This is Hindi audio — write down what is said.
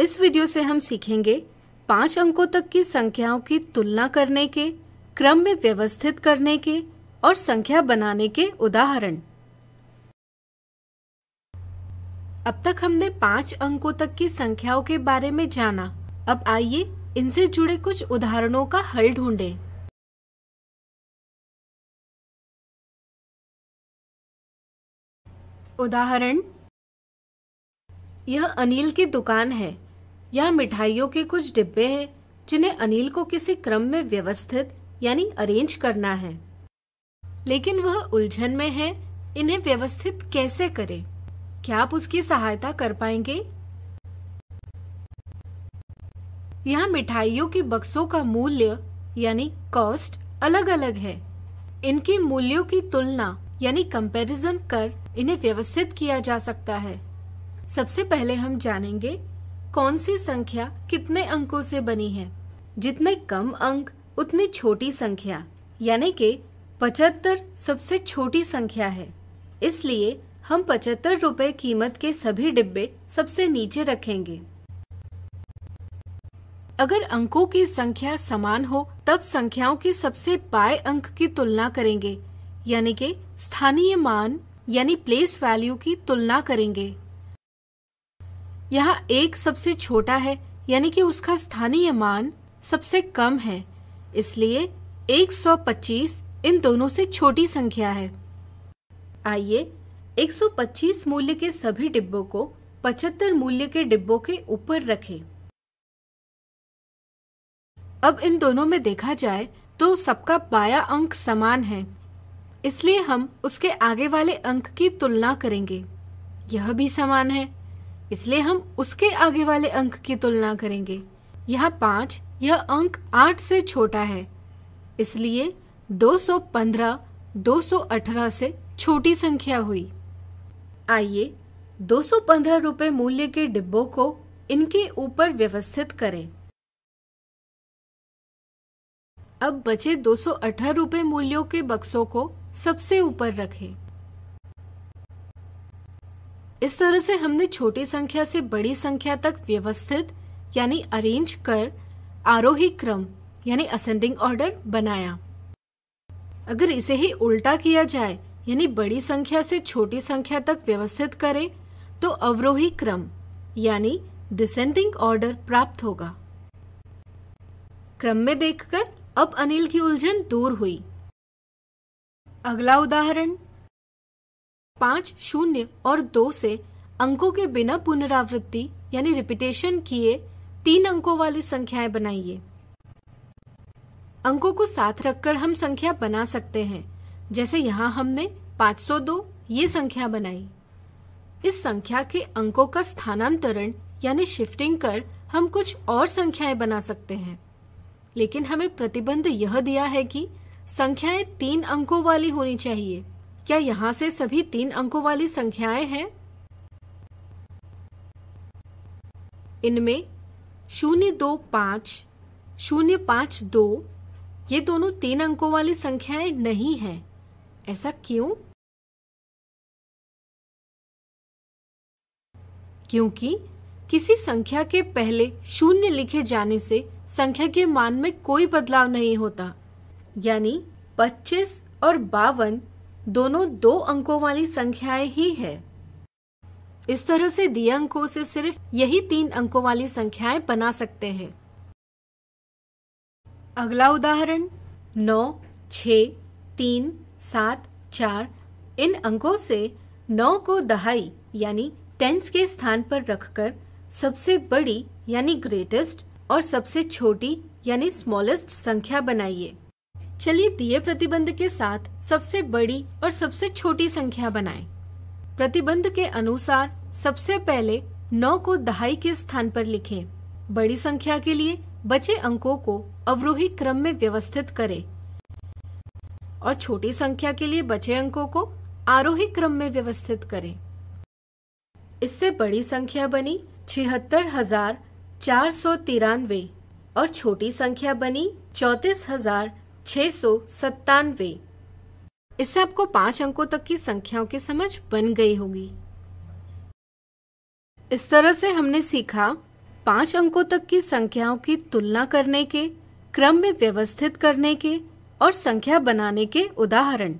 इस वीडियो से हम सीखेंगे पांच अंकों तक की संख्याओं की तुलना करने के क्रम में व्यवस्थित करने के और संख्या बनाने के उदाहरण अब तक हमने पांच अंकों तक की संख्याओं के बारे में जाना अब आइए इनसे जुड़े कुछ उदाहरणों का हल ढूंढें। उदाहरण यह अनिल की दुकान है यहाँ मिठाइयों के कुछ डिब्बे हैं जिन्हें अनिल को किसी क्रम में व्यवस्थित यानी अरेंज करना है लेकिन वह उलझन में है इन्हें व्यवस्थित कैसे करें? क्या आप उसकी सहायता कर पाएंगे यहाँ मिठाइयों के बक्सों का मूल्य यानी कॉस्ट अलग अलग है इनके मूल्यों की तुलना यानी कंपैरिजन कर इन्हें व्यवस्थित किया जा सकता है सबसे पहले हम जानेंगे कौन सी संख्या कितने अंकों से बनी है जितने कम अंक उतनी छोटी संख्या यानी कि पचहत्तर सबसे छोटी संख्या है इसलिए हम पचहत्तर रुपए कीमत के सभी डिब्बे सबसे नीचे रखेंगे अगर अंकों की संख्या समान हो तब संख्याओं के सबसे पाए अंक की तुलना करेंगे यानी कि स्थानीय मान यानी प्लेस वैल्यू की तुलना करेंगे यह एक सबसे छोटा है यानी कि उसका स्थानीय मान सबसे कम है इसलिए 125 इन दोनों से छोटी संख्या है आइए 125 मूल्य के सभी डिब्बों को 75 मूल्य के डिब्बों के ऊपर रखें। अब इन दोनों में देखा जाए तो सबका बाया अंक समान है इसलिए हम उसके आगे वाले अंक की तुलना करेंगे यह भी समान है इसलिए हम उसके आगे वाले अंक की तुलना करेंगे यह पाँच यह अंक आठ से छोटा है इसलिए 215 218 से छोटी संख्या हुई आइए 215 रुपए मूल्य के डिब्बों को इनके ऊपर व्यवस्थित करें अब बचे 218 रुपए मूल्यों के बक्सों को सबसे ऊपर रखें इस तरह से हमने छोटी संख्या से बड़ी संख्या तक व्यवस्थित यानी अरेंज कर आरोही क्रम यानी असेंडिंग ऑर्डर बनाया अगर इसे ही उल्टा किया जाए यानी बड़ी संख्या से छोटी संख्या तक व्यवस्थित करें तो अवरोही क्रम यानी डिसेंडिंग ऑर्डर प्राप्त होगा क्रम में देखकर अब अनिल की उलझन दूर हुई अगला उदाहरण पाँच शून्य और दो से अंकों के बिना पुनरावृत्ति यानी रिपीटेशन किए तीन अंकों वाली संख्याएं बनाइए अंकों को साथ रखकर हम संख्या बना सकते हैं जैसे यहाँ हमने 502 ये संख्या बनाई इस संख्या के अंकों का स्थानांतरण यानी शिफ्टिंग कर हम कुछ और संख्याएं बना सकते हैं लेकिन हमें प्रतिबंध यह दिया है कि संख्याएं तीन अंकों वाली होनी चाहिए क्या यहाँ से सभी तीन अंकों वाली संख्याएं हैं इनमें शून्य दो पांच शून्य पांच दो ये दोनों तीन अंकों वाली संख्याएं नहीं हैं। ऐसा क्यों क्योंकि किसी संख्या के पहले शून्य लिखे जाने से संख्या के मान में कोई बदलाव नहीं होता यानी 25 और बावन दोनों दो अंकों वाली संख्याएं ही है इस तरह से दिए अंकों से सिर्फ यही तीन अंकों वाली संख्याएं बना सकते हैं अगला उदाहरण नौ छ तीन सात चार इन अंकों से नौ को दहाई यानी टेंस के स्थान पर रखकर सबसे बड़ी यानी ग्रेटेस्ट और सबसे छोटी यानी स्मॉलेस्ट संख्या बनाइए चलिए दिए प्रतिबंध के साथ सबसे बड़ी और सबसे छोटी संख्या बनाएं। प्रतिबंध के अनुसार सबसे पहले नौ को दहाई के स्थान पर लिखें। बड़ी संख्या के लिए बचे अंकों को अवरोही क्रम में व्यवस्थित करें और छोटी संख्या के लिए बचे अंकों को आरोही क्रम में व्यवस्थित करें इससे बड़ी संख्या बनी छिहत्तर हजार चार सौ तिरानवे और छोटी संख्या बनी चौतीस हजार छह सौ सत्तानवे इससे आपको पांच अंकों तक की संख्याओं की समझ बन गई होगी इस तरह से हमने सीखा पांच अंकों तक की संख्याओं की तुलना करने के क्रम में व्यवस्थित करने के और संख्या बनाने के उदाहरण